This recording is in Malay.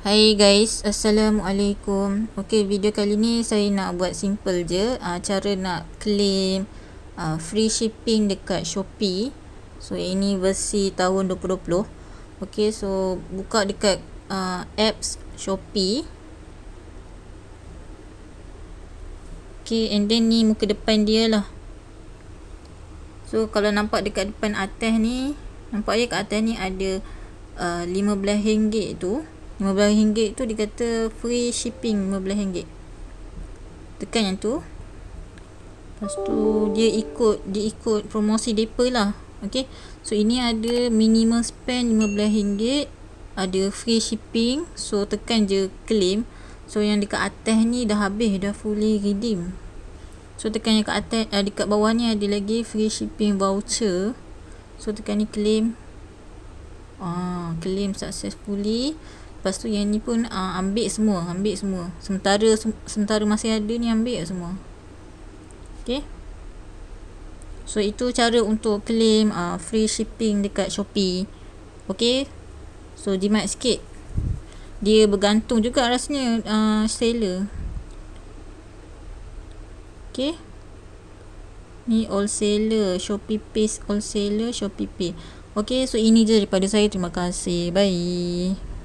Hai guys, Assalamualaikum Ok, video kali ni saya nak buat simple je uh, Cara nak claim uh, free shipping dekat Shopee So, ini versi tahun 2020 Ok, so buka dekat uh, apps Shopee Ok, and then ni muka depan dia lah So, kalau nampak dekat depan atas ni Nampak je kat atas ni ada uh, 15 ringgit tu RM15 tu dia kata free shipping RM15 tekan yang tu lepas tu dia ikut dia ikut promosi depa lah ok so ini ada minimum spend RM15 ada free shipping so tekan je claim so yang dekat atas ni dah habis dah fully redeem so tekan yang kat atas eh, dekat bawah ni ada lagi free shipping voucher so tekan ni claim ah claim successfully Lepas tu yang ni pun uh, ambil semua, ambil semua. Sementara se sementara masih ada ni ambil semua. Okey. So itu cara untuk claim uh, free shipping dekat Shopee. Okey. So demand sikit. Dia bergantung juga rasanya uh, seller. Okey. Ni all seller, Shopee pay, all seller, Shopee pay. Okey, so ini je daripada saya. Terima kasih. Bye.